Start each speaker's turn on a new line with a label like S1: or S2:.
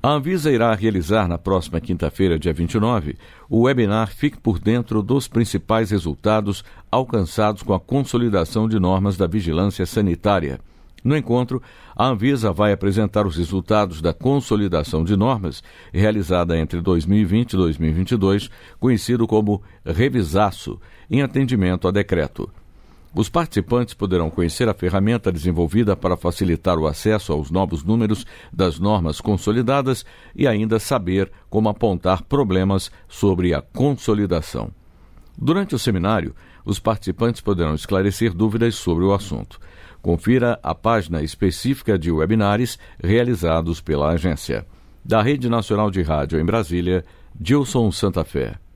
S1: A Anvisa irá realizar na próxima quinta-feira, dia 29, o webinar Fique por Dentro dos principais resultados alcançados com a consolidação de normas da vigilância sanitária. No encontro, a Anvisa vai apresentar os resultados da consolidação de normas realizada entre 2020 e 2022, conhecido como Revisaço, em atendimento a decreto. Os participantes poderão conhecer a ferramenta desenvolvida para facilitar o acesso aos novos números das normas consolidadas e ainda saber como apontar problemas sobre a consolidação. Durante o seminário, os participantes poderão esclarecer dúvidas sobre o assunto. Confira a página específica de webinários realizados pela agência. Da Rede Nacional de Rádio em Brasília, Gilson Santa Fé.